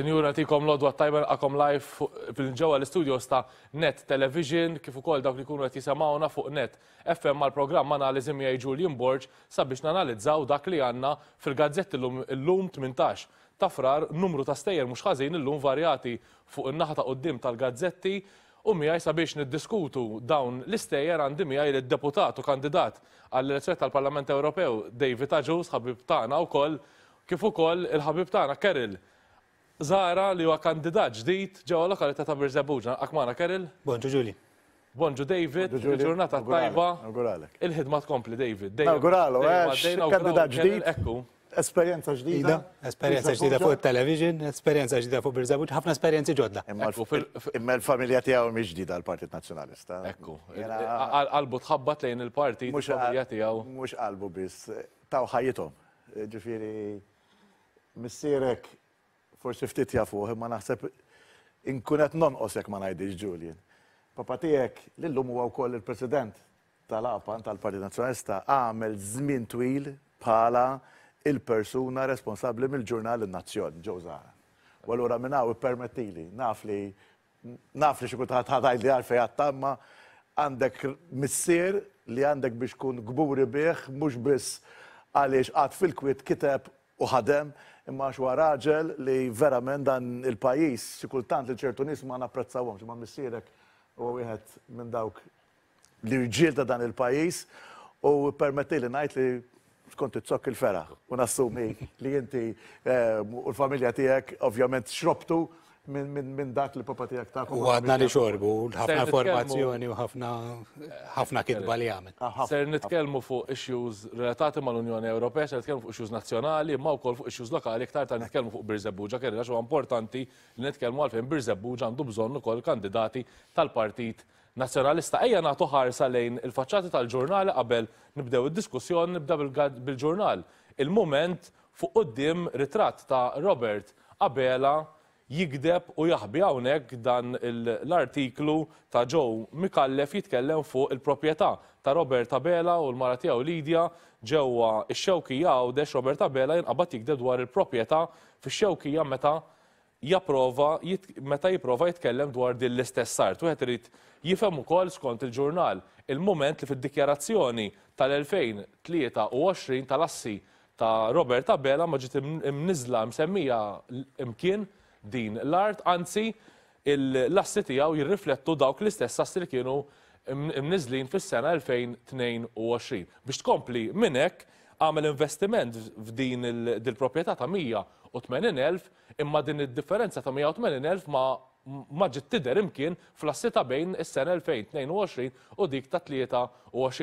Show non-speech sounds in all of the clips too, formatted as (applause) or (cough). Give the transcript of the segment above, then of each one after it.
Sinjura, tikom lodwa tajban għakom live fil-ġewa l-studios ta' Net Television, kif ukoll dawk li kunu qed jisemgħuna fuq Net FM mal-programm analiżi miegħi Julian Borg sabiex nanalizzaw dak li għandna fil-gazzetti l-lum 18 ta' frar numru ta' stejjer mhux ħażin illum varjati fuq in-naħa ta' qudiem tal-gazzetti u miħaj sabiex niddiskutu dawn l-istejjer għandi għaj il-deputat u kandidat għall-elezzjoni tal-Parlament Ewropew David Aġus, ħabib tagħna wkoll kif ukoll il-ħabib tagħna Keril Zara li huwa kandidat ġdid ġewwa lokalità ta' Mirzabuġa. Akmana Karil? Bonġu Ġuli. Bonġu David, il-ġurnata tajba. Il-ħidma tkompli David. Nawguralu, eh, kandidat ġdid. Ekku. Esperienza ġdida. Esperienza ġdida fuq il-television, esperienza ġdida fuq Birzabuġ, ħafna esperienzi ġodda. Imma l-familja tiegħu mhix ġdida l-Partit Nazzjonalista. Ekku. Qalbu tħabbat lejn il-partit, mhux familja tiegħu. Mhux qalbu biss, taw ħajjithom. Ġifieri missierek forsi ftit jafu, ma naħseb inkunet nonqos jekk ma ngħidix Julian. Papa l-lum u huwa wkoll il-President tal-APAN tal parti Nazzjonalista għamel żmien twil bħala il-persuna responsabbli mill-ġurnal in-Nazzjon ġew Zara. U allura minn hawn nafli, naf li naf li xi ħadaj li għattamma għandek missier li għandek biex kun gburi bih, mux biss għaliex għad fil-kwit kiteb u ħadem, imma xwa raġel li verament dan il-pajis, xikultant li ċertu nis ma napprezzawhom, ma missirek u wieħed minn dawk li rġiel ta' dan il-pajis u permetti li najt li kont t-zok il-fera u nassumi li inti eh, u l-familja tijek ovvjament xrobtu minn dak li papati għak ta' U għadna li xorbu, ħafna formazzjoni u ħafna kidba li għamil. Ah, ser nitkelmu fuq issues relatati mal unjoni Ewropea, ser nitkelmu fuq issues nazjonali, ma' u kol fuq issues lokali, ktar ta' nitkelmu fuq Birzebuġa, kerri għaxu importanti li nitkelmu għalfejn Birzebuġa għandu bżonnu kol kandidati tal-partit nazjonalista ejja nagħtu ħarsa lejn il facċati tal-ġurnali qabel nibdew id-diskussjoni nibdew bil-ġurnal. Il-moment fuq qudiem ritratt ta' Robert Abela jikdeb u jaħbi hawnhekk dan l-artiklu ta' Joe Mikallef jitkellem fuq il-proprjetà ta' Roberta Bela u l-mara tiegħu Lidja ġewwa x-xewkija għawdex Robert Bela jinqabad jikdeb dwar il-proprjetà fix-xewkija meta japprova meta jiprova jitkellem dwar din l-istess U Wieħed jifem jifhem ukoll skont il-ġurnal il-moment li fid-dikjarazzjoni tal-2023 tal-assi ta' Robert Bela ma ġiet imnizla msemmija imkien din l-art, anzi l-assi tijaw jirriflettu dawk l-istess assi li kienu mnizlin fis-sena 2022. Biex tkompli minnek, għamel investiment f'din il-propieta ta' 180.000 imma din id-differenza ta' 180.000 ma ma ġiet tider imkien fl-assi ta' bejn is-sena 2022 u dik ta' 23.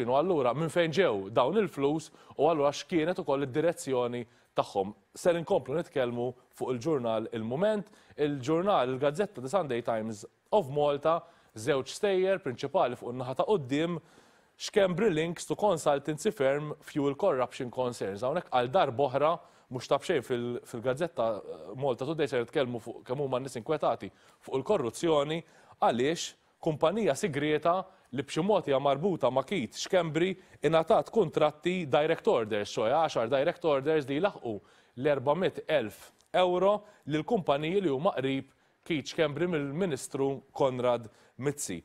U allura minn fejn ġew dawn il-flus u għallura x'kienet ukoll id-direzzjoni tagħhom. Ser inkomplu nitkellmu fuq il-ġurnal Il-Moment, il-ġurnal il-Gazzetta The Sunday Times of Malta, żewġ stejjer prinċipali fuq n naħa ta' qoddim x'Cambry to consultancy firm fuel corruption concerns. Hawnhekk għal dar boħra mhux taf xejn fil-Gazzetta eh, Malta Today se nitkellmu fuq kemm huma nies inkwetati fuq il-korruzzjoni għaliex kumpanija sigrieta li bximoti mod hija marbuta ma' kit xkembri ingħatat kontratti direct orders, so 10 direct orders li laħu l-400.000 euro lil kumpaniji li huma qrib kit xkembri mill-Ministru Konrad Mizzi.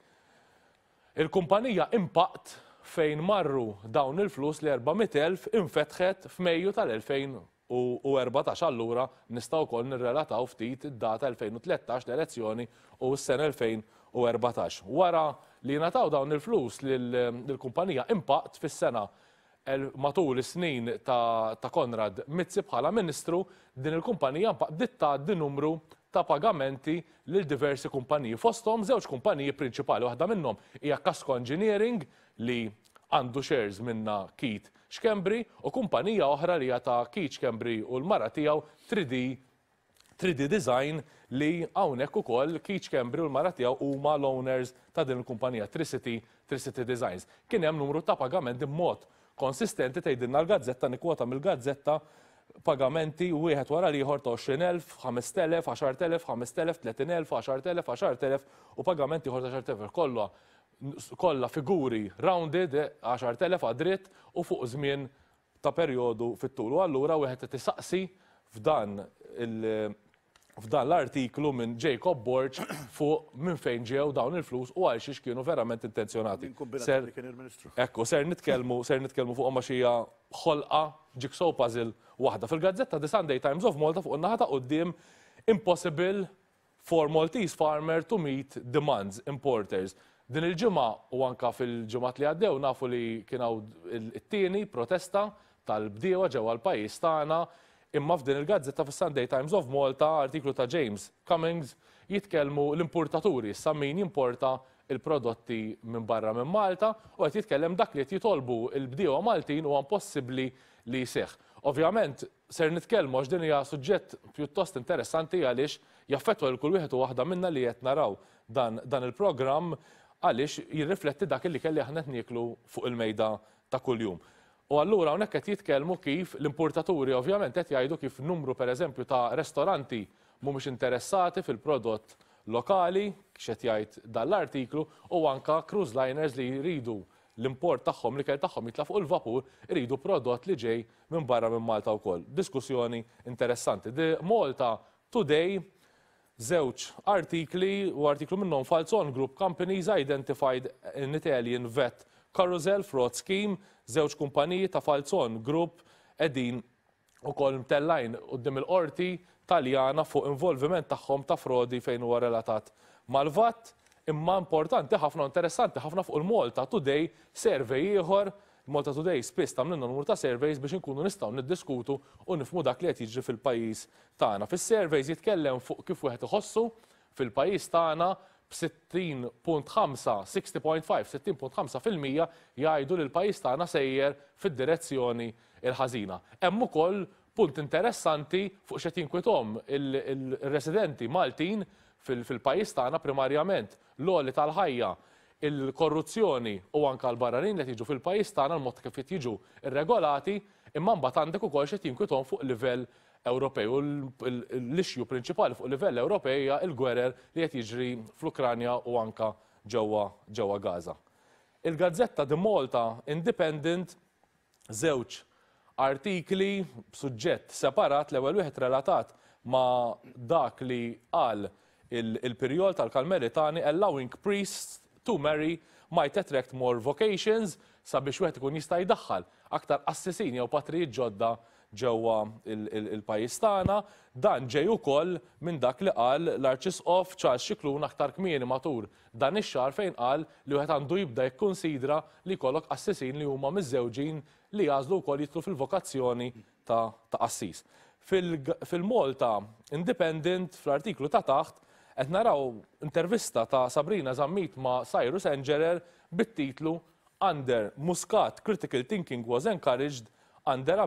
Il-kumpanija impatt fejn marru dawn il-flus li 400.000 infetħet f'Mejju tal-2014 allura nistgħu wkoll nirrelataw ftit id-data 2013 l-elezzjoni u s-sena 2014. Wara li nataw dawn il-flus lill-kumpanija um, impaqt fis-sena matul is-snin ta' Konrad Mizzi bħala ministru din il-kumpanija impaqt ditta din numru ta' pagamenti l diversi kumpaniji. Fostom żewġ kumpaniji prinċipali, waħda minnhom hija Casco Engineering li għandu shares minna Kit Xkembri u kumpanija oħra li ta' Kit Xkembri u l-mara tiegħu 3D 3D Design li għawnek u koll Keach Kembri u l-Maratija u ma l-owners ta' din l-kumpanija Tricity, Tricity Designs. Kien hemm numru ta' pagamenti mod konsistenti tgħidilna l-gazzetta nikwota mill-gazzetta pagamenti u wieħed wara liħor ta' 20.000, 5.000, 10.000, 5.000, 30.000, 10.000, 10.000 u pagamenti ħor ta' 10.000 kollha kollha figuri rounded 10.000 għadritt u fuq żmien ta' perjodu fit-tul. U allura wieħed tisaqsi f'dan il- f'dan l-artiklu minn Jacob Borch (coughs) fuq minn fejn ġew dawn il-flus u għal xiex kienu verament intenzjonati. Ser, ekku, ser nitkelmu, ser nitkelmu fuq xija ħolqa jigsaw puzzle waħda. Fil-gazzetta The Sunday Times of Malta fuq naħata qoddim impossible for Maltese farmer to meet demands importers. Din il-ġimgħa u anka fil-ġimgħat li għaddew nafu li kienaw il tieni protesta tal-bdiewa ġewwa l-pajjiż tagħna Imma f'din il-gazzetta fis sunday Times of Malta, artiklu ta' James Cummings, jitkellmu l-importaturi, sa' min jimporta il-prodotti minn barra minn Malta, u għet jitkellem dak li jitolbu il-bdiewa Maltin u għampossibli li jseħ. Ovvjament, ser nitkellmu għax din hija suġġett pjuttost interessanti għaliex jaffettwa l kull wieħed u waħda minna li qed naraw dan, dan il-programm għaliex jirrifletti dak li kelli aħna niklu fuq il-mejda ta' kuljum. U allura hawnhekk qed jitkellmu kif l-importaturi ovvjament qed jgħidu kif numru pereżempju ta' restoranti mhumiex interessati fil-prodott lokali, x'qed jgħid dall artiklu u anka cruise liners li jridu l-import tagħhom li kell tagħhom jitla fuq il-vapur iridu prodott li ġej minn barra minn Malta wkoll. Diskussjoni interessanti. Di Malta Today żewġ artikli u artiklu minnhom Falzon Group Companies Identified in Italian Vet Carousel Fraud Scheme Żewġ kumpaniji ta' Falzon Grupp edin u kol mtellajn u il-qorti taljana fuq involviment tagħhom ta' frodi fejn huwa relatat mal-vat imma importanti ħafna interessanti ħafna fuq il-Malta Today survey ieħor Molta Today spiss tagħmlilna numru ta' surveys biex inkunu nistgħu niddiskutu u nifmu dak li qed jiġri fil-pajjiż tagħna. Fis-surveys jitkellem fuq kif wieħed iħossu fil-pajjiż tagħna 605 60.5, jgħidu li l-pajis tagħna sejjer fid-direzzjoni il-ħażina. Hemm ukoll punt interessanti fuq xed jinkwitom il-residenti Maltin fil-pajis tagħna primarjament l-oli tal-ħajja il-korruzzjoni u anka l-barranin li tiġu fil-pajis tagħna l-mod kif jiġu irregolati imma mbagħad għandek ukoll xed jinkwitom fuq livell Ewropej. U l-ixju principali fuq livell Ewropej hija l-gwerer li qed jiġri fl-Ukranja u anka ġewwa ġewwa Gaza. Il-Gazzetta di Malta Independent żewġ artikli b'suġġett separat l-ewwel wieħed relatat ma' dak li qal il-perjol tal-Kalmeritani allowing priests to marry might attract more vocations sabiex wieħed ikun jista' jdaħħal aktar assisini jew patrijiet ġodda ġewwa il-pajjiż tagħna, dan ġej ukoll minn dak li qal l-Arċisqof Charles Xiklun aktar kmieni matur dan ix-xahar fejn qal li wieħed għandu jibda jikkunsidra li jkollok assisin li huma miż-żewġin li jażlu wkoll jitlu fil-vokazzjoni ta' qassis. Fil-Malta Independent fl-artiklu ta' taħt qed naraw intervista ta' Sabrina Zammit ma' Cyrus Engerer bit-titlu Under Muscat Critical Thinking was encouraged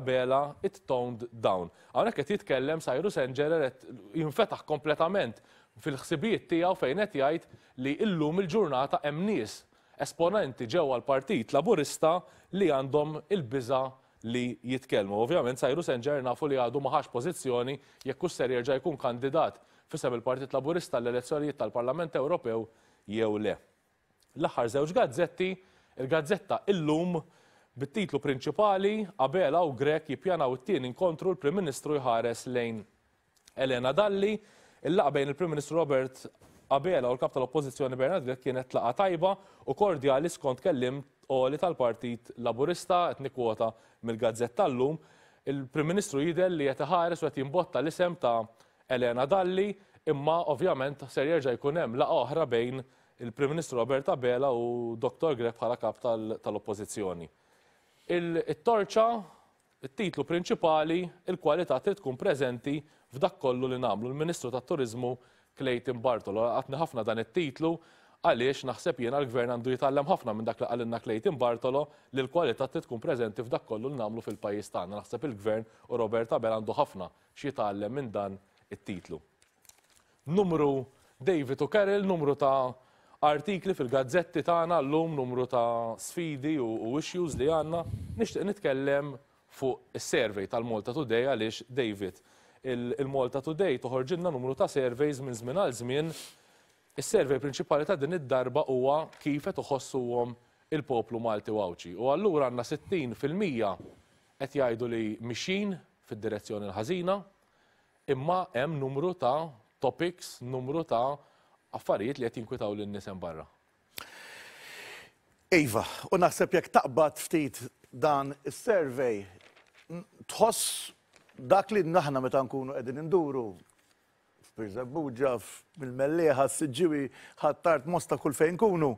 bela it toned down. Għawnek qed jitkellem Cyrus Engerer jinfetaħ kompletament fil-ħsibijiet tiegħu fejn qed jgħid li illum il-ġurnata hemm nies esponenti ġewwa l-Partit Laburista li għandhom il-biża' li jitkellmu. Ovvjament, Sajru Senġer nafu li għadu maħax pozizjoni jekk ser jirġaj jkun kandidat fissem il-Partit Laburista l-elezzjonijiet tal-Parlament Ewropew jew le. L-aħħar żewġ gazzetti, il-gazzetta illum Bit-titlu prinċipali, Abela u Grek jippjanaw it-tien inkontru l-Prim Ministru jħares lejn Elena Dalli, il-laqa bejn il-Prim Ministru Robert Abela u l-kap tal-oppozizjoni Bernard Grek kienet laqa tajba u kordjali skont kellim li tal-Partit Laburista qed nikwota mill-Gazzett tal-lum. Il-Prim Ministru jidher li qed iħares u qed jimbotta l-isem ta' Elena Dalli, imma ovvjament ser jerġa' jkun hemm laqa oħra bejn il-Prim Ministru Robert Abela u Dr. Grek bħala kap tal-Oppożizzjoni. Il-torċa, il-titlu prinċipali, il-kwalità trid tkun preżenti f'dak kollu li namlu. l ministru tat turizmu Clayton Bartolo għatni ħafna dan it-titlu għaliex naħseb jiena l-gvern għandu jitallem ħafna minn dak li għalinna Clayton Bartolo li l-kwalità trid tkun preżenti f'dak kollu li namlu fil-pajjiż tagħna. Naħseb il-gvern u Roberta Bell għandu ħafna xi jitgħallem minn dan it-titlu. Numru David u Karel, numru ta' artikli fil-gazzetti tagħna l-lum numru ta' sfidi u issues li għanna nixtieq nitkellem fuq is-survey tal-Malta Today għaliex David il-Malta Today toħorġilna numru ta' surveys minn żmien għal żmien is-survey prinċipali ta' din id-darba huwa kifet qed iħossuhom il-poplu Malti Wawċi. U allura għandna 60% qed jgħidu li mixin fid-direzzjoni l-ħażina, imma hemm numru ta' topics, numru ta' affarijiet li qed jinkwitaw lin-nisem barra. Iva, u naħseb jekk taqbad ftit dan is-survey tħoss dak li naħna meta nkunu qegħdin induru f'Pirżabbuġa, mill melleħa s-Siġġiwi, ħattart mosta kull fejn kunu,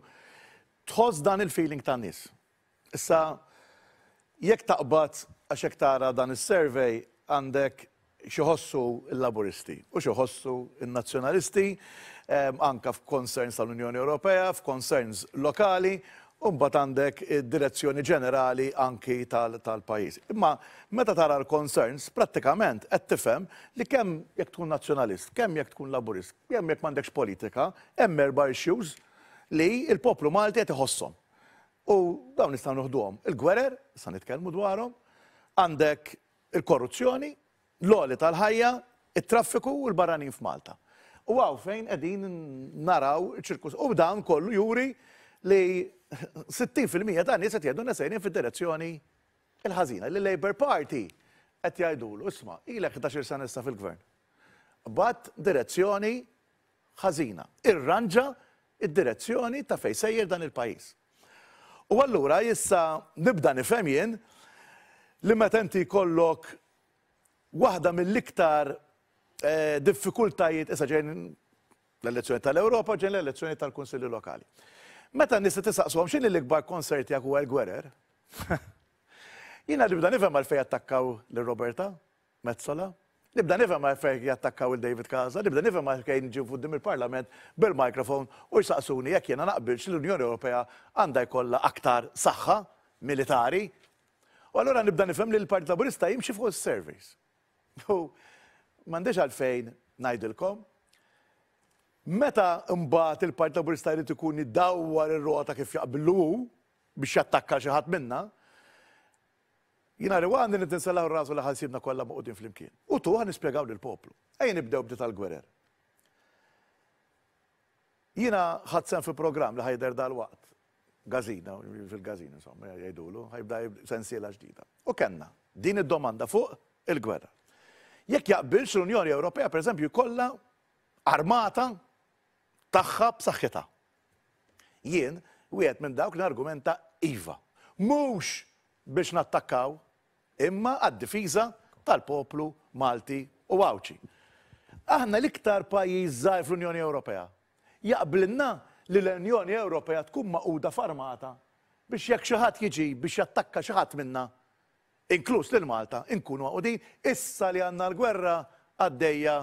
tħoss dan il-feeling ta' nies. Issa, jekk taqbad għax hekk tara dan is-survey għandek xi ħossu l-laburisti u xi ħossu n-nazzjonalisti anka f'concerns tal-Unjoni Ewropea, f'concerns lokali, Umbat għandek direzzjoni ġenerali anki tal-pajis. Tal Imma meta tara l-concerns, pratikament qed tifhem li kemm jekk tkun nazzjonalist, kemm jekk tkun laburist, kemm jekk m'għandekx politika, hemm erba' issues li l-poplu Malti qed iħossom. U dawn nistgħu nħduhom Il-gwerer, sa nitkellmu dwarhom, għandek il-korruzzjoni, l-oli tal-ħajja, it-traffiku u l-barranin f'Malta. U għaw fejn għedin naraw ċirkus. U dan kollu juri li 60% ta' nies qed jgħidu fil direzzjoni il-ħażina. Li Labour Party qed l isma' ilek 11 sena issa fil-gvern. Bat direzzjoni ħażina. Irranġa id-direzzjoni ta' fejn sejjer dan il-pajjiż. U allura issa nibda nifhem jien li meta inti kollok waħda mill-iktar Eh, diffikultajiet issa ġejn l-elezzjoni tal-Europa ġejn l-elezzjoni tal-Kunsilli Lokali. Meta nista tisaqsuhom x'in l-ikbar konsert jak huwa l-gwerer? (laughs) Jiena nibda nifhem għalfejn attakkaw lil Roberta Mezzola, nibda nifhem għalfejn jattakkaw il David Kaza, nibda nifhem għalfejn ġifu dim il-Parlament bil-mikrofon u jsaqsuni jekk jiena naqbilx l-Unjoni Ewropea għandha jkollha aktar saħħa militari. U allura nibda nifhem li l-Partit Laburista jimxi fuq is-service. (laughs) mandex għalfejn najdilkom. Meta mbagħad il-Partit Laburista jrid ikun iddawwar ir-rota kif jaqblu biex jattakka xi ħadd minna, jiena riwan li tinsellaw r-rasu li ħalsibna kollha maqudin flimkien. U tu tuħ nispjegaw lill-poplu. Ejn nibdew bdiet tal-gwerer. Jiena ħadsen fi programm li ħajder dal-waqt. Gazina, fil-gazina, insomma, jgħidulu, ħajbda sensiela ġdida. U kenna, din id-domanda fuq il-gwerra. Jekk jaqbilx l-Unjoni Ewropea, per eżempju, kollha armata tagħha b'saħħitha. Jien, wieħed minn dawk li argumenta iva. Mhux biex nattakkaw imma għad-difiża tal-poplu Malti u Għawċi. Aħna l-iktar pajjiż żgħar fl-Unjoni Ewropea. Jaqblilna li l-Unjoni Ewropea tkun maquda farmata biex jekk xi ħadd jiġi biex jattakka xi ħadd minna inkluż l-Malta, inkunu għodin, issa li għanna l-gwerra għaddeja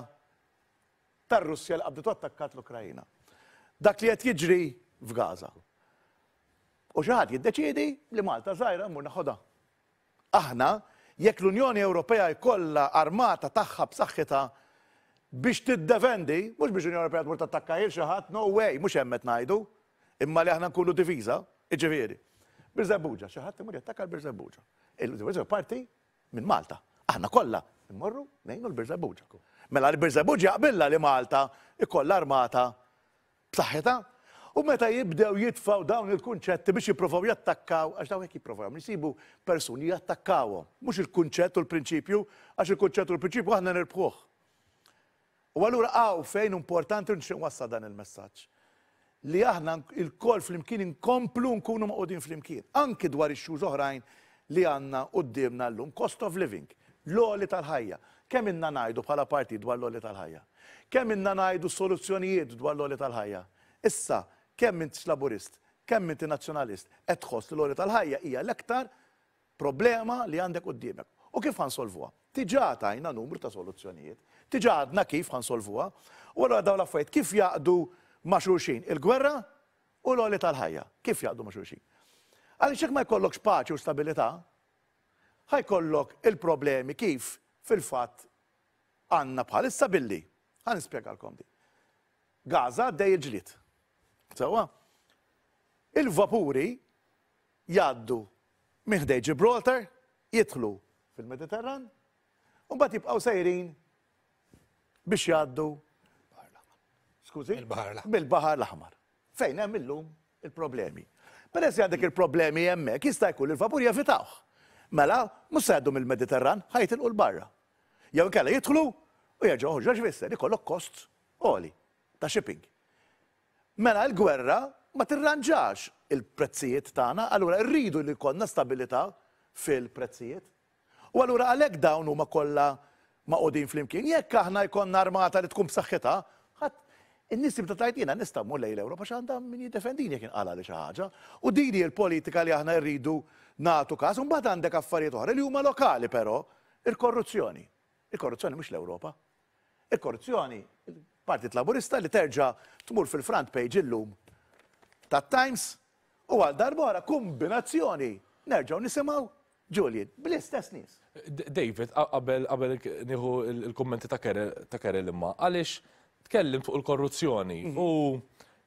tar-Russja li qabdu attakkat l-Ukrajina. Dak li qed jiġri f'Gaza. U xaħat jiddeċidi li Malta zaħira mmur naħoda. Aħna, jekk l-Unjoni Ewropea jkollha armata tagħha b'saħħitha biex tiddefendi, mhux biex l-Unjoni Ewropea tmur tattakka xi ħadd, no way, mhux hemmet ngħidu, imma li aħna nkunu diviża, iġifieri. Birżabbuġa, xi ħadd imur jattakka l-Birżabbuġa il-Universal Party minn Malta. Aħna kollha immorru nejnu l Buġa. Mela l Buġa qabilla li Malta ikoll armata b'saħħitha U meta jibdew jitfaw dawn il-kunċetti biex jipprovaw jattakkaw, għax dawn jek jipprovaw, nisibu persuni jattakkawhom. Mhux il-kunċett u l-prinċipju, għax il-kunċett u l-prinċipju aħna nirbħuh. U allura għaw fejn importanti nxin wassa dan il-messaġġ. Li aħna il-kol fl-imkien inkomplu nkunu maqodin fl-imkien. Anki dwar ix xhur oħrajn li għanna u d-dimna l-lum, cost of living, l għoli tal-ħajja. Kemm inna najdu bħala parti dwar l għoli tal-ħajja? Kemm inna najdu soluzzjonijiet dwar l għoli tal-ħajja? Issa, kemm inti laburist, kemm inti nazzjonalist, qed tħoss l għoli tal-ħajja hija l-aktar problema li għandek u d-dimek. U kif għansolvuha? Tiġa għajna numru ta' soluzzjonijiet, tiġa għadna kif għansolvuha, u għallu għadaw la' kif jaqdu ma' xulxin il-gwerra u l għoli tal-ħajja, kif jaqdu ma' xulxin. Għaliex hekk ma jkollokx paċi u stabilità, ħajkollok il-problemi kif fil-fatt għandna bħalissa billi. Għan nispjegalkom di. Gaza dej il-ġlit. Sawa? Il-vapuri jaddu miħdej Gibraltar, jitħlu fil-Mediterran, un bat jibqaw sejrin biex jaddu. Skużi? Bil-Bahar l-Ahmar. Fejn hemm illum il-problemi. Peress għandek il-problemi jemmek, jista' jkun il-vapur javitawh. Mela, mhux se għaddu mill-Mediterran ħajtilqu l-barra. Jew inkella jidħlu u jerġgħu ħoġġaġ fisser ikollok kost oli ta' shipping. Mela l-gwerra ma tirranġax il-prezzijiet tagħna, allura rridu li konna stabilità fil-prezzijiet. U allura għalhekk dawn huma kollha maqodin flimkien. Jekk aħna jkollna armata li tkun b'saħħitha, In-nies tajt jiena nista' mu lej l europa x'għandha min jiddefendin jekk inqala li xi ħaġa. U dini l-politika li aħna rridu nagħtu każ, u mbagħad għandek affarijiet oħra li huma lokali però il-korruzzjoni. Il-korruzzjoni mux l-Ewropa. Il-korruzzjoni il-Partit Laburista li terġa' tmur fil-front page illum tat-Times u għal darbora kombinazzjoni nerġgħu nisimgħu Julian, bl-istess nis. David, qabel nieħu il-kummenti ta' Kerel imma, għaliex tkellim fuq il-korruzzjoni mhm. u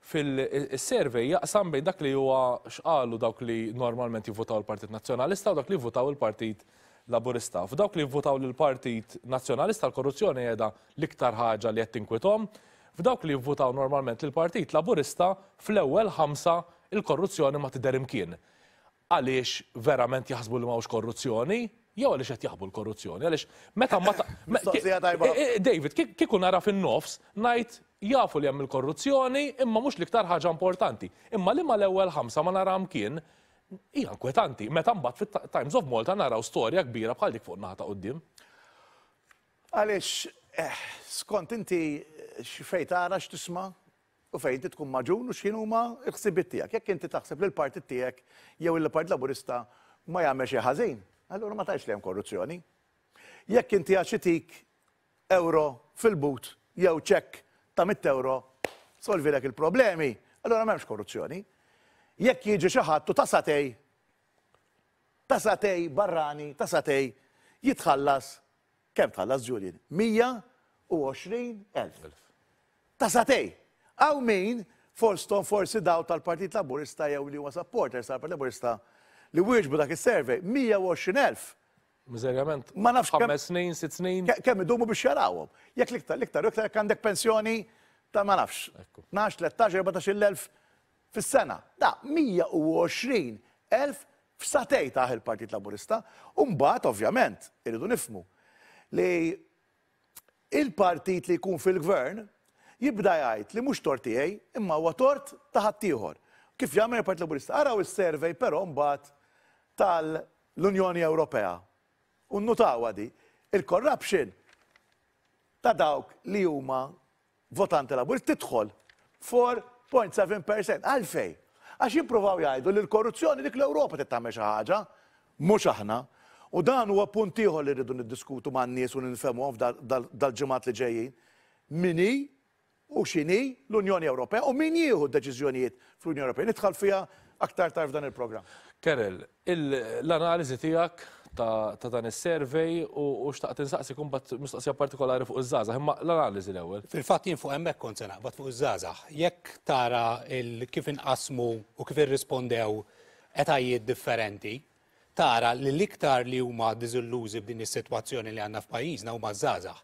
fil-survey jaqsam bejn dak li huwa xqalu dawk li normalment jivvotaw il-Partit Nazzjonalista u dak li jivvotaw il-Partit Laburista. F'dawk li jivvotaw l-Partit Nazzjonalista l-korruzzjoni jeda l-iktar ħaġa li qed tinkwitom, f'dawk li jivvotaw normalment l-Partit Laburista fl-ewwel ħamsa il-korruzzjoni ma tidher imkien. Għaliex verament jaħsbu li mawx korruzzjoni, jew għaliex qed jaħbu l-korruzzjoni, għaliex meta ma (laughs) eh, eh, David, kieku nara fin-nofs, ngħid jafu li hemm il-korruzzjoni imma mhux l-iktar ħaġa importanti. Imma li ma l-ewwel ħamsa ma naram kien hija kwetanti, Meta mbagħad fit-Times of Malta naraw storja kbira bħal dik fuq naħta quddiem. Għaliex, eh, skont inti x'fej tara x'tisma' u fejn inti tkun maġun u x'inhu huma l-ħsibiet tiegħek. Jekk inti taħseb li l-partit tiegħek jew il-Partit Laburista ma jagħmel xi ħażin, Allura ma tajx li hemm korruzzjoni. Jekk inti għaxitik euro fil-but jew ċekk ta' 100 euro lek il-problemi, allora m'hemmx korruzzjoni. Jekk jiġi xi ħadd tasatej tasatej barrani, tasatej jitħallas kemm tħallas Julian? 120,000. Tasatej. Għaw min forston forsi daw tal-Partit Laburista jew li huwa supporters tal-Partit Laburista li wieġbu dak is-servej 120,000. Miżerjament. Ma nafx. Ħames snin, sitt snin. Kemm idumu biex jarawhom. Jekk l-iktar, l-iktar, iktar għandek pensjoni ta' ma nafx. 12, 13, 14,000 fis-sena. Da, 120,000 f'satej taħ il-Partit Laburista. Umbat, ovvjament, irridu nifmu li il-partit li jkun fil-gvern jibda jgħid li mhux tort tiegħi imma huwa tort ta' ħaddieħor. Kif jagħmel il-Partit Laburista? Araw is-servej però mbagħad tal-Unjoni Ewropea. Unnutawa di, il-corruption ta' dawk li huma votanti labur titħol 4.7%. Għalfej, għax jimprovaw jgħidu li l-korruzzjoni dik l-Ewropa tittamel xi ħaġa, mhux aħna. U dan huwa punt ieħor li rridu niddiskutu ma' nies u ninfemu dal-ġimgħat li ġejjin. Mini u xini l-Unjoni Ewropea u min jieħu d-deċiżjonijiet fl-Unjoni Ewropea. Nidħal fija aktar tarf dan il-programm. Kerel, l-analizi tijak ta' dan il-survey u xtaqt kum bat mistaqsija partikolari fuq iż-żaza, imma l-analizi l-ewel. Fil-fatt jien fuq hemmhekk kont se naqbad fuq iż-żaza. Jekk tara kif inqasmu u kif irrispondew etajiet differenti, tara li l-iktar li huma diżillużi b'din is-sitwazzjoni li għandna f'pajjiżna huma żgħażagħ.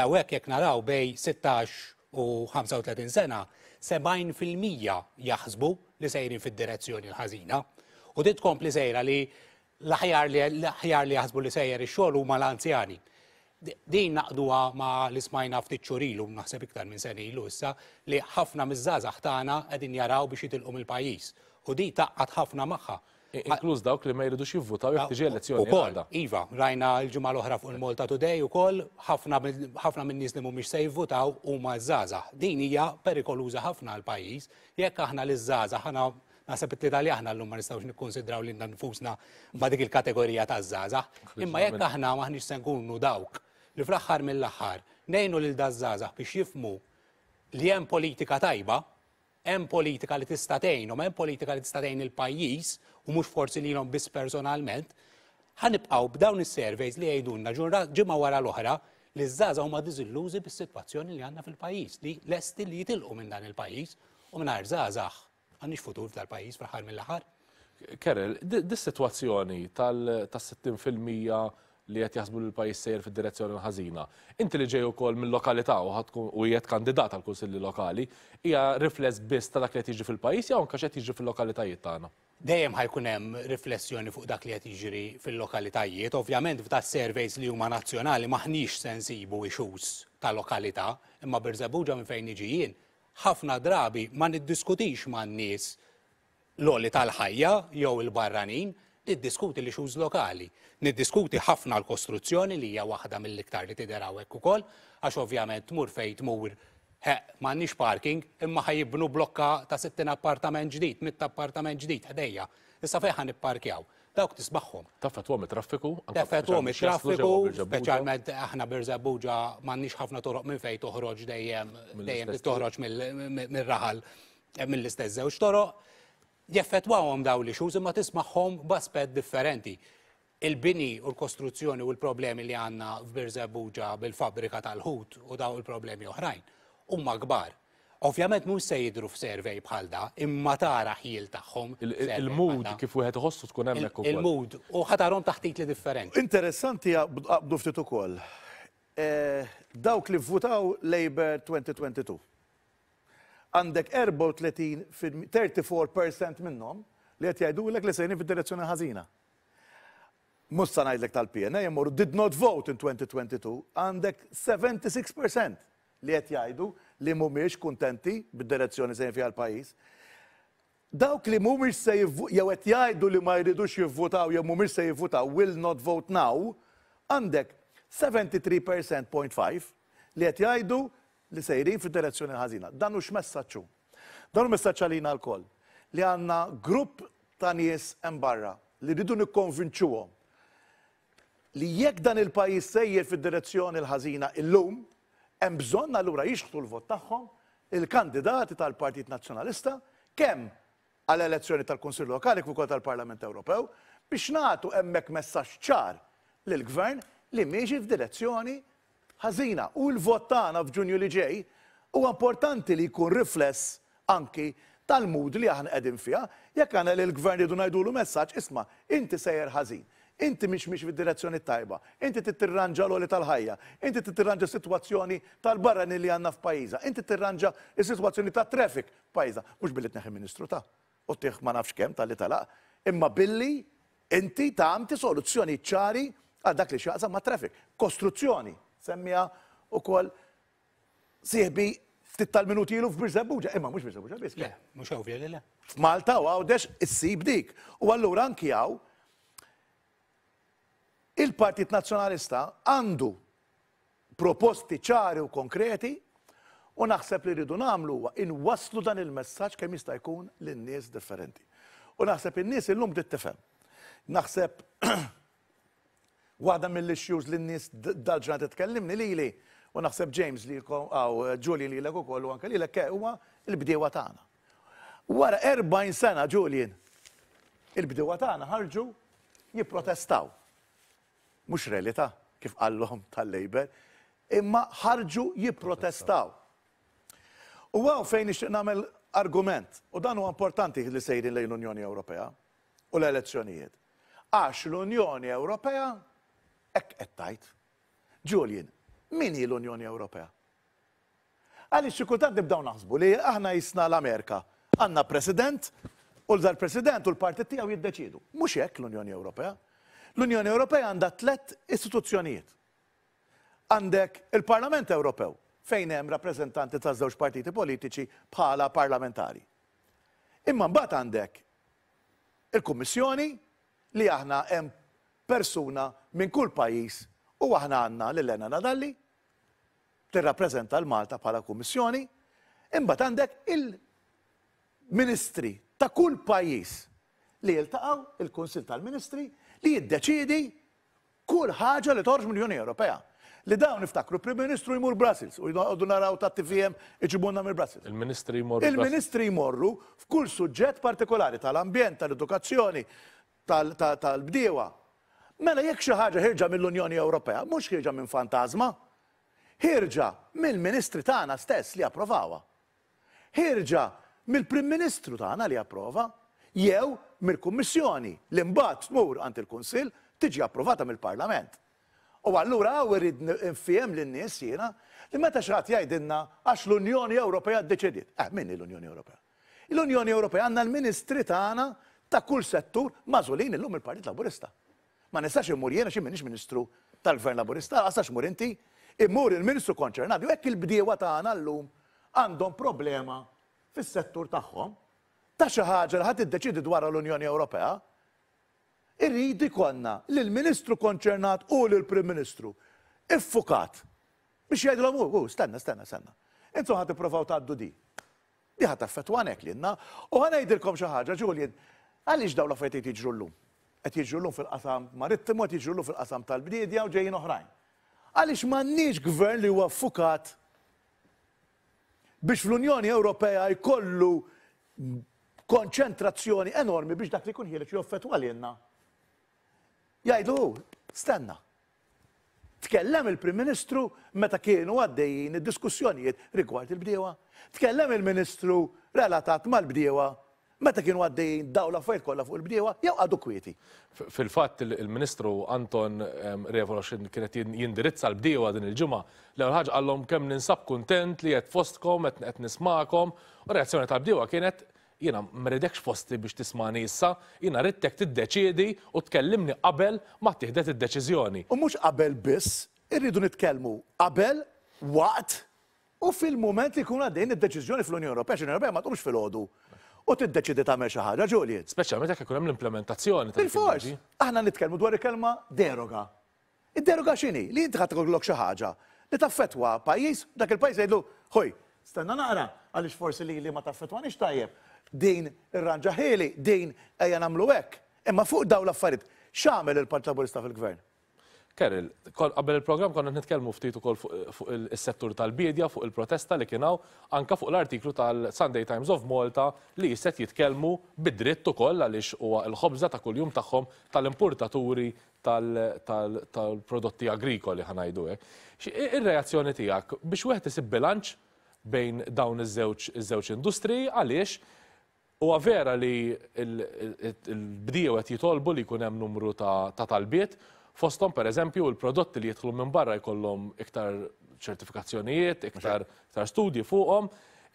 Hawnhekk jekk naraw bej 16 u 35 sena, 70% jaħsbu li sejrin fid-direzzjoni l-ħażina. U dit kompli sejra li l-ħjar li jaħsbu li sejjer ix-xogħol huma l-anzjani. Din naqduha ma l-ismajna ftit xurilu naħseb iktar minn seni ilu issa li ħafna miż-żgħażagħ tagħna qegħdin jaraw biex jitilqu mill-pajjiż. U di taqqat ħafna magħha. Inkluż dawk li ma jridux jivvutaw jekk tiġi elezzjoni. Ukoll, iva, rajna l-ġimgħa l-oħra fuq il-Malta Today ukoll ħafna minn nies li mhumiex se jivvutaw huma żgħażagħ. Din hija perikoluża ħafna għall pajjiż jekk aħna l żgħażagħ ħana Għasab it-tlieta li aħna llum ma nistgħux nikkonsidraw lil nfusna ma' dik il-kategorija ta' żgħażagħ. Imma jekk aħna maħniex se nkunu dawk li fl-aħħar mill-aħħar ngħinu lil daż-żgħażagħ biex jifmu li hemm politika tajba, hemm politika li tista' tgħin, hemm politika li tista' tgħin il-pajjiż u mhux forsi lilhom biss personalment, ħanibqgħu b'dawn is servejs li jgħidulna ġimma wara l-oħra li żgħażagħ huma diżillużi bis-sitwazzjoni li għandna fil-pajjiż li lesti li jitilqu minn dan il-pajjiż u mingħajr żgħażagħ għannix futur f'dal pajjiż fraħar mill-aħħar. Kerel, dis-sitwazzjoni tal-60% li qed jaħsbu l pajis sejjer fid-direzzjoni ħażina. Inti li ġej kol mill-lokalità u ħadkun u kandidat għal kunsilli lokali, hija rifless biss ta' dak li qed fil-pajjiż jew anke x'qed jiġi fil-lokalitajiet tagħna. Dejjem ħajkun hemm riflessjoni fuq dak li qed jiġri fil-lokalitajiet. Ovvjament f'dat surveys li huma nazzjonali maħniex se nsibu issues ta' lokalità, imma Birżabuġa minn fejn niġijien ħafna drabi ma niddiskutix ma' n-nies l-oli tal-ħajja jew il-barranin, niddiskuti li xuż lokali. Niddiskuti ħafna l-kostruzzjoni li hija waħda mill-iktar li tideraw hekk ukoll, għax ovvjament tmur fejn tmur m'għandniex parking imma ħajibnu blokka ta' sittin appartament ġdid, mitt appartament ġdid ħdejja. Issa fejn ħan nipparkjaw dawk tisbaħħom. Tafet il traffiku? Tafet għom traffiku, specialment aħna birżabuġa mannix ħafna toroq minn fej toħroġ dejjem, dejjem toħroġ minn raħal eh, mill-istess zewġ toroq. Jeffetwawhom daw li xuż imma tismaħħom b'aspett differenti. Il-bini u l-kostruzzjoni u l-problemi li għanna f'Birzebuġa bil-fabrika tal-ħut u daw il-problemi oħrajn huma kbar. Ovvjament mhux se jidru f-servej bħalda, imma tara ħil tagħhom. Il-mood kif u iħossu tkun hemmhekk u Il-mood u ħatarhom taħtik li differenti. Interessanti qabdu ah, ftit koll. Eh, dawk li votaw Labour 2022. Għandek 34% minnom li għet jajdu l-ek li sejni fid-direzzjoni ħażina. Musta najdlek tal-PNA jemmur did not vote in 2022, għandek 76% li għet jajdu li mumiex kuntenti bid-direzzjoni sejn fiha l-pajjiż. Dawk li mumiex se jew qed jgħidu li ma jridux jivvutaw jew mumiex se jivvutaw will not vote now, għandek 73.5 li qed jgħidu li se sejrin fid-direzzjoni ħażina. Dan hux messaġġu. Dan hu messaġġ għalina l li għandna grupp ta' nies hemm barra li rridu nikkonvinċuhom li jekk dan il-pajis sejjer fid-direzzjoni l-ħażina illum, hemm bżonn allura jixħtu l-vot tagħhom il-kandidati tal-Partit Nazzjonalista kemm għall-elezzjoni tal-Kunsill Lokali kif ukoll tal-Parlament Ewropew biex nagħtu hemmhekk messaġġ ċar lill-Gvern li miex f'direzzjoni ħażina u l-vot tagħna f'Ġunju li ġej huwa importanti li jkun rifless anki tal-mud li aħna qegħdin fiha jekk għandna lill gvern jridu ngħidulu messaġġ isma' inti sejjer ħażin inti mhix mhix fid-direzzjoni tajba, inti titirranġa l-oli tal-ħajja, inti titirranġa situazzjoni tal-barra li għandna f'pajjiża, inti titirranġa situazzjoni sitwazzjoni ta' traffic pajjiża, mhux billi tneħħi ministru ta' u tieħ ma nafx kemm tal-li talaq, imma billi inti ta' amti soluzzjoni ċari għal dak li xaqsam ma' traffic, kostruzzjoni, semmija ukoll sieħbi ftit tal-minuti ilu f'Birżabuġa, imma mhux Birżabuġa biss. Le, mhux ovvja li le. Malta għawdex issib dik. U allura anki għaw il-Partit Nazzjonalista għandu proposti ċari u konkreti u naħseb li rridu namlu huwa waslu dan il-messaġġ kemm jista' jkun lin-nies differenti. U naħseb in-nies illum dit tifhem. Naħseb (clears throat) waħda mill-issues li n-nies dal kellimni li lili u naħseb James li għaw Julian li l-għu kollu anke li l huwa il-bdewa tagħna. Wara 40 sena Julian, il-bdewa tagħna ħarġu jipprotestaw mux relita, kif għallom tal-Labor, imma ħarġu jiprotestaw. U għaw fejn ixtiq namel argument, u dan huwa importanti li sejrin lejn l-Unjoni Ewropea u l-elezzjonijiet. Għax l-Unjoni Ewropea ek ettajt. Julian, min hi l-Unjoni Ewropea? Għalli xikultant nibdaw naħsbu li aħna jisna l-Amerika għanna president u l dar president u l-partit tijaw jiddeċidu. Mux jekk l-Unjoni Ewropea? l-Unjoni Ewropea għandha tlet istituzzjonijiet. Għandek il-Parlament Ewropew fejn hemm rappreżentanti ta' żewġ partiti politiċi bħala parlamentari. Imma mbagħad għandek il-Kummissjoni li aħna hemm persuna minn kull pajjiż u aħna għandna lilena Nadalli tirrappreżenta l-Malta bħala Kummissjoni. Imbagħad għandek il-Ministri ta' kull pajjiż li jiltaqgħu il-Kunsil tal-Ministri li jiddeċidi kull ħaġa li torġ mill-Unjoni Ewropea. Li dawn niftakru Prim Ministru jmur Brussels u jgħoddu naraw ta' TVM iġibunna mill Brussels. Il-Ministri jmorru. Il-Ministri jmorru f'kull suġġett partikolari tal-ambjent, tal-edukazzjoni, tal-bdiewa. Mela jekk xi ħaġa ħirġa mill-Unjoni Ewropea, mhux ħirġa minn fantażma, ħirġa mill-Ministri tagħna stess li approvawa. Ħirġa mill-Prim Ministru tagħna li approva, jew mill-Kummissjoni li mbagħad tmur għand il-Kunsill tiġi approvata mill-Parlament. U allura għaw irrid nfihem lin-nies jiena li meta xaħat jgħidilna għax l-Unjoni Ewropea ddeċidiet. Eh, min l-Unjoni Ewropea? L-Unjoni Ewropea għandna l-Ministri tagħna ta' kull settur mażulin illum il-Partit Laburista. Ma nistax immur jiena xi minix Ministru tal-Gvern Laburista, għastax mur inti, immur il-Ministru konċernat, u hekk il-bdiewa tagħna llum għandhom problema fis-settur tagħhom ta' xi ħaġa li ħadd iddeċidi dwar l-Unjoni Ewropea, irrid ikonna lill-Ministru konċernat u lill-Prim Ministru iffukat biex jgħidilhom u stenna stenna stenna. Intom ħadd ipprovaw tgħaddu di. Di ħadd affettwanek lilna u ħanajdilkom xi ħaġa Ġulien għaliex dawn l-affarijiet jiġru llum. Qed jiġru llum fil-qasam marittimu qed jiġru fil-qasam tal-bniedja u ġejjin oħrajn. Għaliex m'għandniex gvern li huwa affukat biex fl-Unjoni Ewropea jkollu konċentrazzjoni enormi biex dak li kun joffet u għalienna. Jajdu, stenna. Tkellem il-Prim Ministru meta kienu għaddejjin id-diskussjonijiet rigward il-bdiewa. Tkellem il-Ministru relatat mal-bdiewa meta kienu għaddejjin daw la fajt kolla fuq il-bdiewa jew għadu kwieti. Fil-fatt il-Ministru Anton Revoloxin kienet jindirizza l-bdiewa din il-ġimgħa l ħaġa għallom kemm ninsab kuntent li qed fostkom qed nismakom u reazzjoni tal-bdiewa kienet jina mredekx fosti biex tismani issa, jina rittek tiddeċiedi u tkellimni qabel ma t-tihdet id-deċizjoni. U mux qabel biss, irridu nitkellmu qabel, waqt u fil-moment li kuna dejn id-deċizjoni fl-Unjoni Ewropea, x'Unjoni ma tqulx fil-ħodu. U tiddeċidi ta' xi ħaġa, Ġuliet. Speċjalment jekk ikun hemm l-implementazzjoni. Bil-fors, aħna nitkellmu dwar il-kelma deroga. Id-deroga x'inhi? Li inti ħadd tkollok xi ħaġa li taffetwa pajjiż, dak il pajis jgħidlu, hoj, stanna naqra għaliex forsi li li ma fetwa nix tajjeb din ir-ranġa din ejja nagħmlu hekk. Imma fuq daw l-affarijiet, x'għamel il partaburista Laburista fil-Gvern? Keril, qabel il-programm konna nitkellmu ftit ukoll fuq is-settur tal-bidja, fuq il-protesta li kienaw anka fuq l-artiklu tal-Sunday Times of Malta li jiset jitkellmu bid-dritt ukoll għaliex huwa l-ħobża ta' kuljum tagħhom tal-importaturi tal-prodotti agrikoli ħanajdu hekk. Ir-reazzjoni tiegħek biex wieħed isib bilanċ bejn dawn iż-żewġ industriji għaliex Huwa vera li l-bdiju jitolbu li kunem numru ta' talbiet, fostom per eżempju prodotti li jitħlu minn barra jkollhom iktar ċertifikazzjonijiet, iktar, iktar studji fuqhom,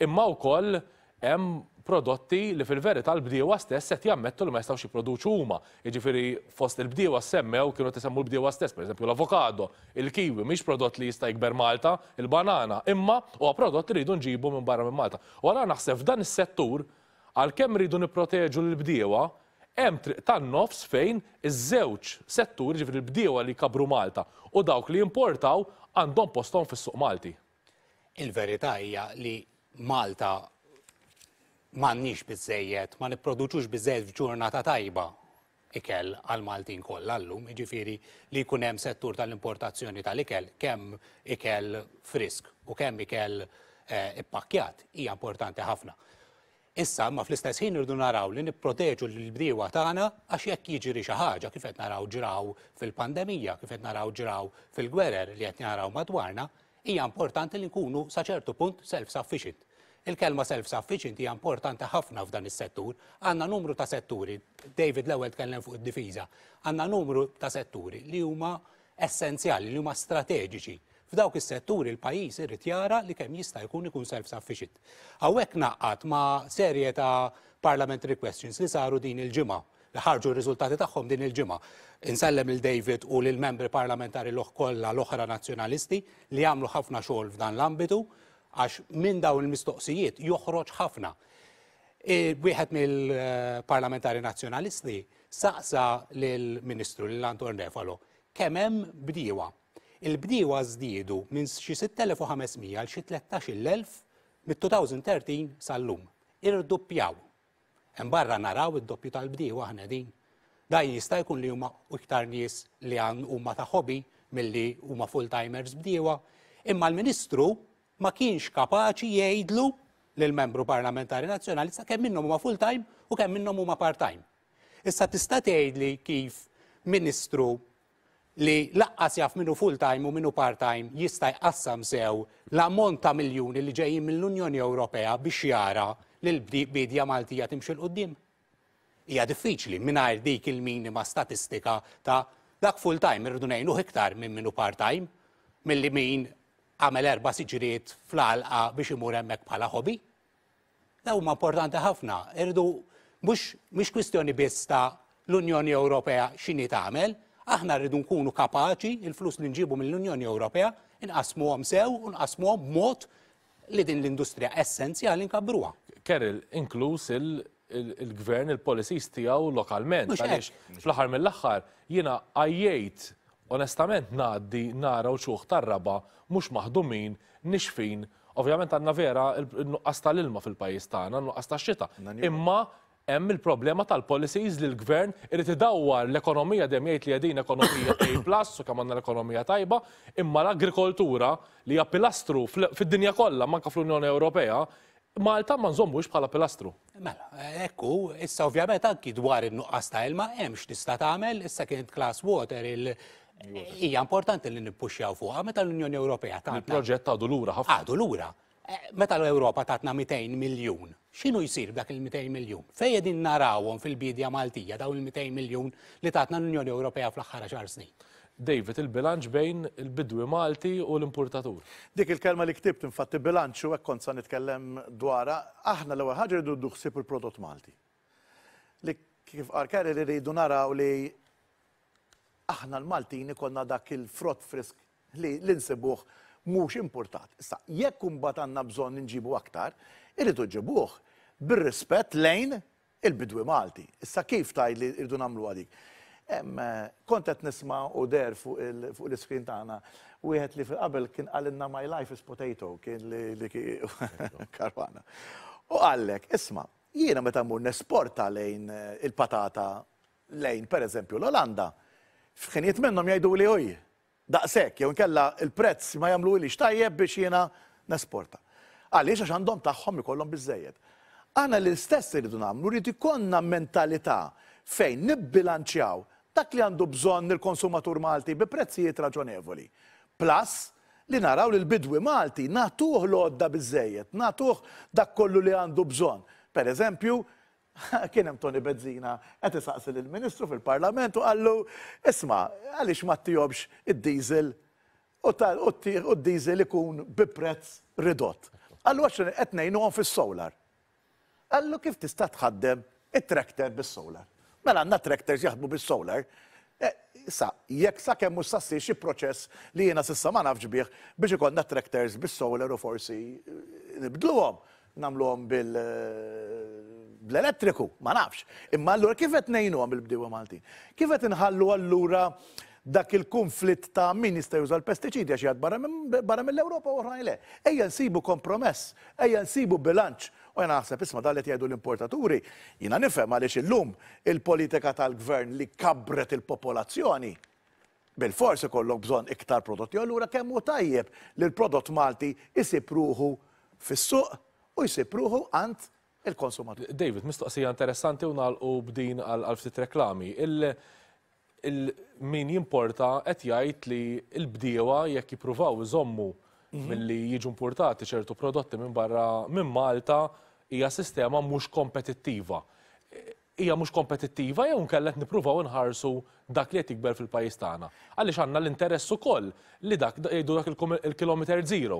imma wkoll hemm prodotti li fil-verità l-bdiewa stess qed jammettu li ma jistgħux jipproduċu huma. Jiġifieri fost il-bdiewa semmew kienu tisemmu l-bdiewa stess, pereżempju l-avokado, il-kiwi mhix prodott li jista' jikber Malta, il-banana, imma huwa prodott li jridu nġibu minn barra minn Malta. U għala naħseb f'dan is-settur Għalkemm rridu nipproteġu l-bdiewa, hemm triq tan-nofs fejn iż-żewġ settur ġifri l-bdiewa li kabru Malta u dawk li importaw għandhom postom fis-suq Malti. Il-verità hija li Malta m'għandniex biżejjed, ma nipproduċux biżejjed f'ġurnata tajba ikel għal-Maltin kollha llum, jiġifieri li jkun hemm settur tal-importazzjoni tal-ikel kemm ikel frisk u kemm ikel eh, ippakkjat hija importanti ħafna. Issa, ma fl-istess ħin irdu naraw li nipproteġu l-bdiewa tagħna għax jekk jiġri xi ħaġa kif qed naraw ġraw fil-pandemija, kif qed naraw ġraw fil-gwerer li qed naraw madwarna, hija importanti li nkunu sa ċertu punt self-sufficient. Il-kelma self-sufficient hija importanti ħafna f'dan is-settur, għandna numru ta' setturi, David l-ewwel tkellem fuq id-difiża, għandna numru ta' setturi li huma essenzjali, li huma strateġiċi f'dawk is-setturi l-pajjiż irrid jara li kemm jista' jkun ikun self-sufficient. Hawnhekk naqqat ma' serje ta' parliamentary questions li saru din il-ġimgħa li ħarġu r-riżultati tagħhom din il-ġimgħa. Insellem il-David u lil membri parlamentari l kollha l-oħra nazzjonalisti li jagħmlu ħafna xogħol f'dan l-ambitu għax minn dawn il-mistoqsijiet joħroġ ħafna. Wieħed mill-parlamentari nazzjonalisti saqsa lill-Ministru lil Anton Refalo kemm hemm bdiewa il-bdiewa żdiedu minn xi 6500 għal xi 13,000 mit-2013 sal-lum. Irdoppjaw. barra naraw id-doppju tal-bdiewa aħna din. Dajn jista' jkun li huma iktar nies li għan huma ta' hobby milli huma full-timers bdiewa, imma l-Ministru ma kienx kapaċi jgħidlu lill-membru parlamentari nazzjonali sa' kemm minnhom huma full-time u kemm minnhom huma part-time. Issa tista' tgħidli kif Ministru li laqqas jaf minnu full-time u minnu part-time jista' jqassam sew l-ammont ta' miljuni li ġejjin mill-Unjoni Ewropea biex jara li l-bidja Maltija timxil qudiem. Hija diffiċli mingħajr dik il-minima statistika ta' dak full-time irridu ngħinu iktar minn minnu part-time milli min għamel erba siġriet fl-alqa biex imur hemmhekk bħala hobby. Daw huma importanti ħafna, irridu mhux kwistjoni biss ta' l-Unjoni Ewropea x'inhi tagħmel, Aħna rridu nkunu kapaċi il-flus li nġibu mill-Unjoni Ewropea inqasmuhom sew u nqasmuhom mod li din l-industrija essenzjali nkabruha. Keril, inkluż il-gvern, il-policies tiegħu lokalment. Għaliex, fl-aħħar mill-aħħar jiena għajjejt onestament naddi nara u xuħ tar-raba mhux maħdumin, nixfin, Ovvjament għanna vera nuqqas tal-ilma fil pajistana tagħna, xċita. tax-xita. Imma hemm il-problema tal-policies li l-gvern irid idawwar l-ekonomija dem jgħid li din ekonomija A plus u kemm għandna l-ekonomija tajba, imma l-agrikoltura li hija pilastru fid-dinja kollha manka fl-Unjoni Ewropea, Malta ma nżommux bħala pilastru. Mela, ekku, issa ovvjament anki dwar in-nuqqas ta' ilma hemmx tista' tagħmel, issa kienet class water il- Hija importanti li nippuxjaw fuqha meta l-Unjoni Ewropea ta' Il-proġett għadu lura ħafna. Għadu lura. Meta l-Ewropa tatna 200 miljun, xinu jisir dak il-200 miljun? Fejja din narawhom fil-bidja Maltija daw il-200 miljun li tatna l-Unjoni Ewropea fl-aħħar ċar snin. David, il-bilanċ bejn il-bidwi Malti u l-importatur. Dik il-kelma li ktibt infatti bilanċ u ekkon sa nitkellem dwara, aħna l-ewwel ħaġa rridu duħsib il-prodott Malti. Li kif għarkar li rridu naraw li aħna l-Maltini konna dak il-frott frisk li l-insibuħ mhux importat. Issa, jekk imbagħad għandna bżonn aktar, irridu ġibuh bil-rispet lejn il-bidwi Malti. Issa kif taj li irridu namlu għadik? Eh, Kontet nisma u der fuq l-iskrin tagħna wieħed li fil-qabel kien għalinna my life is potato, kien li (laughs) karwana. U għallek, isma, jiena meta mmur nesporta lejn eh, il-patata lejn per eżempju l-Olanda, fħin minnhom jajdu li oj, daqsek, jew nkella il-prezz ma jamlu li xtajjeb biex jena nesporta. Għaliex għax għandhom taħħom ikollhom biżejjed. Għana l-istess rridu namlu, rridu konna mentalità fejn nibbilanċjaw dak li għandu bżonn il-konsumatur Malti bi prezzijiet raġonevoli. Plus, li naraw li l-bidwi Malti natuħ l-odda biżejjed, natuħ dak kollu li għandu bżonn. Per eżempju, (laughs) kien hemm Tony Bezzina qed isaqsi lill-Ministru fil-Parlament u qallu isma' għaliex ma tiobx id-diesel u d-diesel ikun bi prezz ridott. Għallu għax qed ngħinuhom fis-solar. Għallu kif tista' tħaddem it tractor bis-solar. Mela għandna trakters jaħdmu bis-solar. E, sa, jekk sa kemm mhux sassi xi proċess li jiena sissa ma nafx bih biex ikollna trakters bis-solar u forsi eh, nibdluhom nagħmluhom bil eh, bl-elettriku, ma nafx. Imma allura kif qed ngħinu għam il-bdiewa Maltin? Kif qed inħallu allura dak il-konflitt ta' min jista' juża l-pestiċidi għax jgħad barra mill-Ewropa u oħrajn le. Ejja nsibu kompromess, ejja nsibu bilanċ. U jena għasab, isma dal jgħidu l-importaturi, jina nifhem għaliex illum il-politika tal-gvern li kabret il-popolazzjoni bil-forsi kollok bżon iktar prodotti. Allura kemm u tajjeb li l-prodott Malti jisipruħu fis-suq u jisipruħu ruħu għand il-konsumatur. David, mistoqsija interessanti u b'din għal-ftit reklami. Min jimporta qed jgħid li l-bdiewa jekk jippruvaw iżommu mhm. milli jiġu importati ċertu prodotti minn barra minn Malta hija sistema mhux kompetittiva hija mhux kompetittiva jew nkellet nippruvaw nħarsu dak li qed jikber fil-pajjiż tagħna. Għaliex għandna l-interess ukoll li dak jgħidu dak il-kilometer zero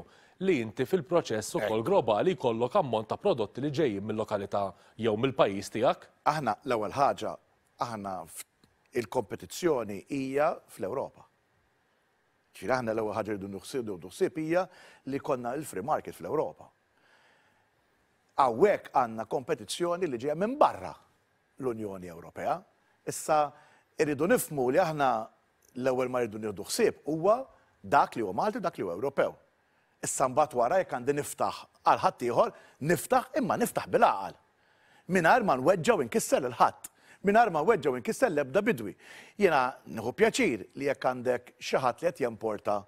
li inti fil-proċess ukoll globali jkollok ammont ta' prodotti li ġejjin mill-lokalità jew mill-pajjiż tiegħek. Aħna l-ewwel ħaġa aħna il-kompetizzjoni hija fl-Ewropa. Ġiri aħna l-ewwel ħaġa rridu nuħsibu duħsib hija li konna l-free market fl-Ewropa. Għawek għanna kompetizzjoni li ġejja minn barra l-Unjoni Ewropea. Issa irridu nifmu li aħna l-ewwel ma rridu nieħdu ħsieb huwa dak li huwa Malti dak li huwa Ewropew. Issa mbagħad wara jekk għandi niftaħ għal ħadd ieħor, niftaħ imma niftaħ bil-aqal. Mingħajr ma nweġġgħu inkisser il ħadd Mingħajr ma weġġaw inkissel ebda bidwi. Jiena nieħu pjaċir li jekk għandek xi ħadd li qed jimporta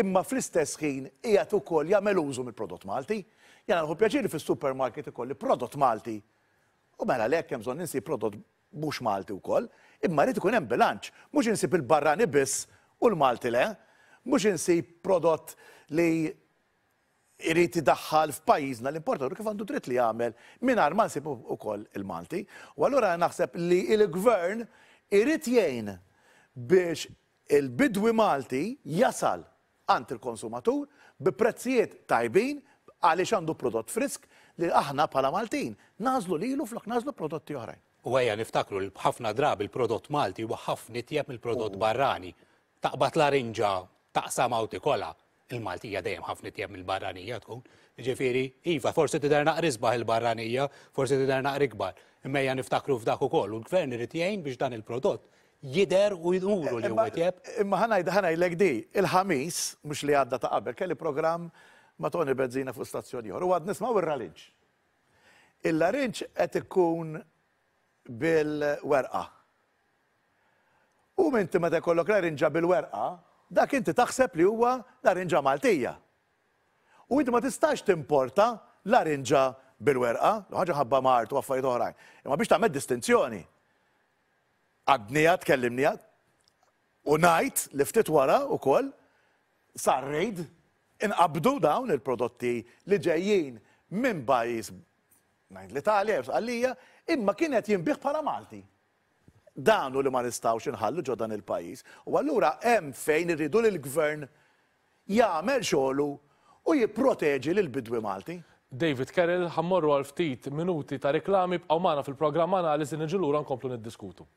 imma fl-istess ħin qiegħed ukoll jagħmel użu mill-prodott Malti. Jiena nħu pjaċir fis-supermarket ikolli prodott Malti U mela lek hemm zon ninsi prodott mhux Malti wkoll, imma rrid ikun hemm bilanċ, mhux insib il-barrani biss u l-Malti le, mhux insib prodott li irrid idaħħal f'pajjiżna l-importatur kif għandu dritt li jagħmel mingħajr ma nsib wkoll il-Malti. U allura naħseb li il-gvern irid jgħin biex il-bidwi Malti jasal għant il-konsumatur bi prezzijiet tajbin għaliex għandu prodott frisk li aħna pala Maltin nażlu lilu flok nażlu prodotti oħrajn. U għajja niftakru li ħafna drabi il-prodott Malti u ħafna tjeb il-prodott barrani. Taqbat la rinġa, taqsam kola, il-Maltija dejjem ħafna tjeb mill-barranija tkun. Ġifiri, iva, forsi tidher naqrizbaħ il-barranija, forsi tidher naqrikbar. Imma niftakru f'dak ukoll u l-gvern irid jgħin biex dan il-prodott jider u jduru li huwa tjeb. Imma ħanajda ħanajlek di, il-ħamis, mhux li għadda ta' qabel, kelli programm ma toni benzina fu stazzjoni jor. U għad nismaw il-ralinċ. il ralinċ qed ikun bil-werqa. U minti meta kollok larinġa bil-werqa, dak inti taħseb li huwa larinġa Maltija. U inti ma tistax timporta larinġa bil-werqa, ħaġa ħabba martu u affarijiet oħrajn. Imma biex tagħmel distinzjoni. Għadnija tkellimnija u najt li ftit wara u sar sarrejd, inqabdu dawn il-prodotti li ġejjin minn pajjiż ngħid l-Italja, għalija, imma kienet jinbih bħala Malti. Danu li ma nistgħux inħallu ġo dan il-pajjiż. U allura hemm fejn irridu li l-gvern jagħmel xogħlu u jipproteġi lill bidwi Malti. David Carroll ħammorru għal ftit minuti ta' reklami b'għaw fil-programm analiżi niġilura nkomplu niddiskutu.